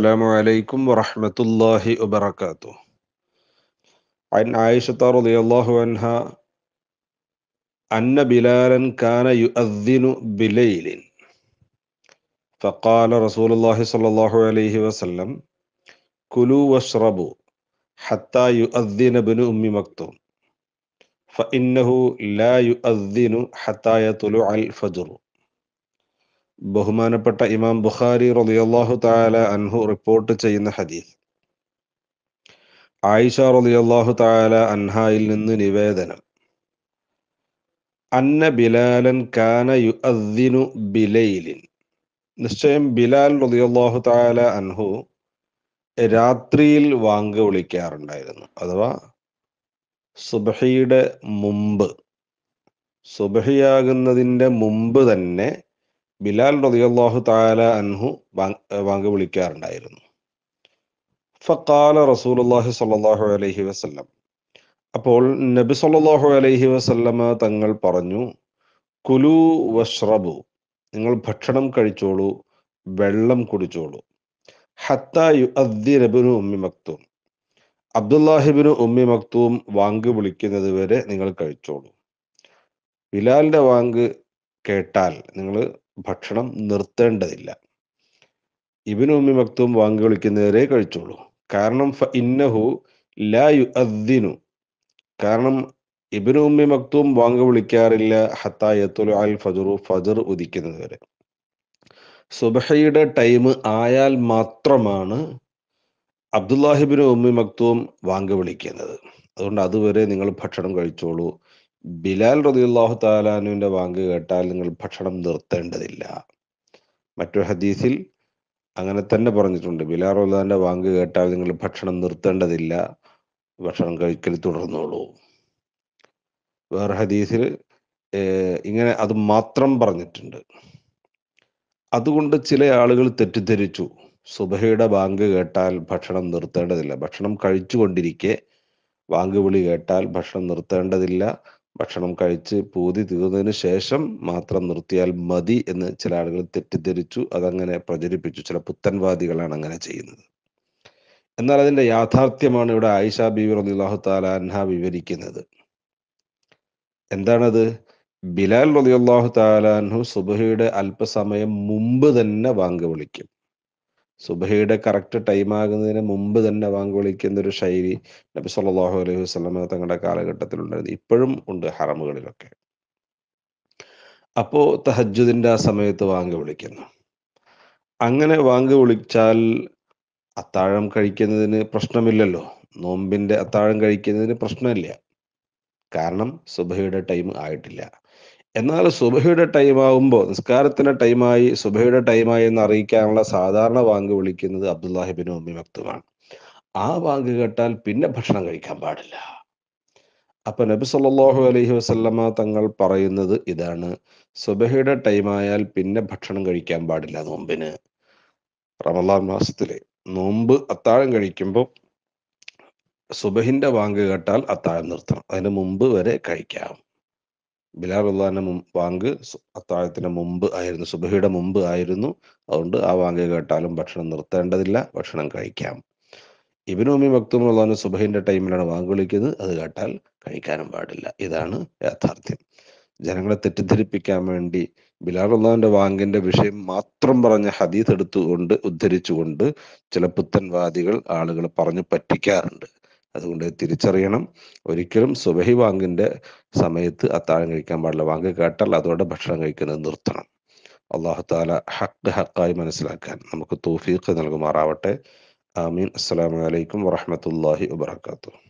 السلام عليكم ورحمة الله وبركاته عن عائشة رضي الله عنها أن بلالا كان يؤذن بليل فقال رسول الله صلى الله عليه وسلم كلوا واشربوا حتى يؤذن ابن أم مكتوم فإنه لا يؤذن حتى يطلع الفجر ബഹുമാനപ്പെട്ട ഇമാം ബുഖാരി റളിയല്ലാഹു താല അൻഹു റിപ്പോർട്ട് ചെയ്യുന്ന ഹദീസ് ആയിഷ റളിയല്ലാഹു താല അൻഹായിൽ നിന്ന് നിവേദനം അന്ന ബിലാലൻ കാന യുഅദ്ദിനു ബിലൈലിൻ നിശ്ചയം ബിലാൽ റളിയല്ലാഹു താല അൻഹു രാത്രിയിൽ വാങ്ക വിളിക്കാറുണ്ടായിരുന്നു അഥവാ സുബഹിയുടെ മുമ്പ് സുബഹിയാകുന്നതിൻ്റെ മുമ്പ് തന്നെ ബിലാൽ റതിയല്ലാഹു താല അൻഹു വാങ്ക വിളിക്കാറുണ്ടായിരുന്നു ഫക്കാല റസൂലുല്ലാഹി സാഹു അലഹി വസ്ല്ലം അപ്പോൾ നബി സല്ലാഹു അലഹി വസല്ലമ തങ്ങൾ പറഞ്ഞു കുലു വഷ്റബു നിങ്ങൾ ഭക്ഷണം കഴിച്ചോളൂ വെള്ളം കുടിച്ചോളൂ ഹത്ത യു അദ്ദിനബിനു ഉമ്മി മക്തൂം അബ്ദുല്ലാഹിബിന് ഉമ്മി മക്തൂം വാങ്ക് വിളിക്കുന്നത് വരെ നിങ്ങൾ കഴിച്ചോളൂ ബിലാലിൻ്റെ വാങ്ക് കേട്ടാൽ നിങ്ങൾ ഭക്ഷണം നിർത്തേണ്ടതില്ല ഇബിനു ഉമ്മി മക്തും വാങ്ങി വിളിക്കുന്നവരെ കഴിച്ചോളൂ കാരണം ഇന്നഹു ലാ യുഅദ്ദിനു അദ്ദിനു കാരണം ഇബിനു ഉമ്മി മക്തും വാങ്ങി വിളിക്കാറില്ല ഹത്തായത്തുൽ അൽ ഫജ്റു ഫജർ ഉദിക്കുന്നതുവരെ സുബഹയുടെ ടൈം ആയാൽ മാത്രമാണ് അബ്ദുല്ലാഹിബിന് ഉമ്മി മക്തൂം വാങ്ങി വിളിക്കുന്നത് അതുകൊണ്ട് അതുവരെ നിങ്ങൾ ഭക്ഷണം കഴിച്ചോളൂ ബിലാൽ റതിയുള്ളാഹു താലാനുവിൻ്റെ വാങ്ക് കേട്ടാൽ നിങ്ങൾ ഭക്ഷണം നിർത്തേണ്ടതില്ല മറ്റൊരു ഹദീസിൽ അങ്ങനെ തന്നെ പറഞ്ഞിട്ടുണ്ട് ബിലാൽ റഹ്ലാൻ്റെ വാങ്ക് കേട്ടാൽ നിങ്ങൾ ഭക്ഷണം നിർത്തേണ്ടതില്ല ഭക്ഷണം കഴിക്കൽ തുടർന്നോളൂ വേറെ ഹദീസിൽ ഇങ്ങനെ അത് മാത്രം പറഞ്ഞിട്ടുണ്ട് അതുകൊണ്ട് ചില ആളുകൾ തെറ്റിദ്ധരിച്ചു സുബഹയുടെ വാങ്ക് കേട്ടാൽ ഭക്ഷണം നിർത്തേണ്ടതില്ല ഭക്ഷണം കഴിച്ചുകൊണ്ടിരിക്കെ വാങ്ക് വിളി കേട്ടാൽ ഭക്ഷണം നിർത്തേണ്ടതില്ല ഭക്ഷണം കഴിച്ച് പൂതി തീർന്നതിന് ശേഷം മാത്രം നിർത്തിയാൽ മതി എന്ന് ചില ആളുകൾ തെറ്റിദ്ധരിച്ചു അതങ്ങനെ പ്രചരിപ്പിച്ചു ചില പുത്തൻവാദികളാണ് അങ്ങനെ ചെയ്യുന്നത് എന്നാൽ അതിന്റെ യാഥാർത്ഥ്യമാണ് ഇവിടെ ആയിഷ ബീവി റലിള്ളാഹു താല അൻഹ വിവരിക്കുന്നത് എന്താണത് ബിലാൽ റലിയല്ലാഹു താലാൻഹു സുബഹയുടെ അല്പസമയം മുമ്പ് തന്നെ വാങ്ക് വിളിക്കും സുബഹയുടെ കറക്റ്റ് ടൈം ആകുന്നതിന് മുമ്പ് തന്നെ വിളിക്കുന്ന ഒരു ശൈലി നബി സല്ലാഹു അലൈഹി വസ്ലമ തങ്ങളുടെ കാലഘട്ടത്തിലുണ്ടായിരുന്നു ഇപ്പോഴും ഉണ്ട് ഹറമുകളിലൊക്കെ അപ്പോൾ തഹജുദിൻ്റെ ആ സമയത്ത് വാങ്ക് വിളിക്കുന്നു അങ്ങനെ വാങ്ക് വിളിച്ചാൽ അത്താഴം കഴിക്കുന്നതിന് പ്രശ്നമില്ലല്ലോ നോമ്പിൻ്റെ അത്താഴം കഴിക്കുന്നതിന് പ്രശ്നമില്ല കാരണം സുബഹയുടെ ടൈം ആയിട്ടില്ല എന്നാൽ സുബഹയുടെ ടൈം ആകുമ്പോൾ നിസ്കാരത്തിന്റെ ടൈമായി സുബഹയുടെ ടൈമായി എന്ന് അറിയിക്കാനുള്ള സാധാരണ വാങ്ക് വിളിക്കുന്നത് അബ്ദുല്ലാഹിബിൻ ഉമ്മി മക്തുമാണ് ആ വാങ്ക് കേട്ടാൽ പിന്നെ ഭക്ഷണം കഴിക്കാൻ പാടില്ല അപ്പൊ നബി സല്ലാഹു അലൈഹി വസല്ലമ തങ്ങൾ പറയുന്നത് ഇതാണ് സുബഹയുടെ ടൈമായാൽ പിന്നെ ഭക്ഷണം കഴിക്കാൻ പാടില്ല നോമ്പിന് റമദാൻ മാസത്തിലെ നോമ്പ് അത്താഴം കഴിക്കുമ്പോൾ സുബഹിന്റെ വാങ്ക് കേട്ടാൽ അത്താഴം നിർത്തണം അതിന് മുമ്പ് വരെ കഴിക്കാം ബിലാബിള്ളാന്റെ വാങ്ക് അത്താഴത്തിന് മുമ്പ് ആയിരുന്നു സുബഹിയുടെ മുമ്പ് ആയിരുന്നു അതുകൊണ്ട് ആ വാങ്ക് കേട്ടാലും ഭക്ഷണം നിർത്തേണ്ടതില്ല ഭക്ഷണം കഴിക്കാം ഇബിനോമി മക്തും അള്ളാഹു സുബഹിന്റെ ടൈമിലാണ് വാങ്ക് വിളിക്കുന്നത് അത് കേട്ടാൽ കഴിക്കാനും പാടില്ല ഇതാണ് യാഥാർത്ഥ്യം ജനങ്ങളെ തെറ്റിദ്ധരിപ്പിക്കാൻ വേണ്ടി ബിലാൽ അള്ളാഹുവിന്റെ വാങ്കിന്റെ വിഷയം മാത്രം പറഞ്ഞ ഹദീസ് എടുത്തുകൊണ്ട് ഉദ്ധരിച്ചുകൊണ്ട് ചില പുത്തൻവാദികൾ ആളുകൾ പറഞ്ഞു പറ്റിക്കാറുണ്ട് അതുകൊണ്ട് തിരിച്ചറിയണം ഒരിക്കലും സുബഹി വാങ്കിൻ്റെ സമയത്ത് അത്താഴം കഴിക്കാൻ പാടില്ല വാങ്ക് കേട്ടാൽ അതോടെ ഭക്ഷണം കഴിക്കുന്നത് നിർത്തണം അള്ളാഹു താല ഹക്ക് ഹക്കായി മനസ്സിലാക്കാൻ നമുക്ക് തോഫീക്ക് നൽകുമാറാവട്ടെ ആമീൻ അസ്സലാമലൈക്കും വാഹമത്തല്ലാഹി വാത്തു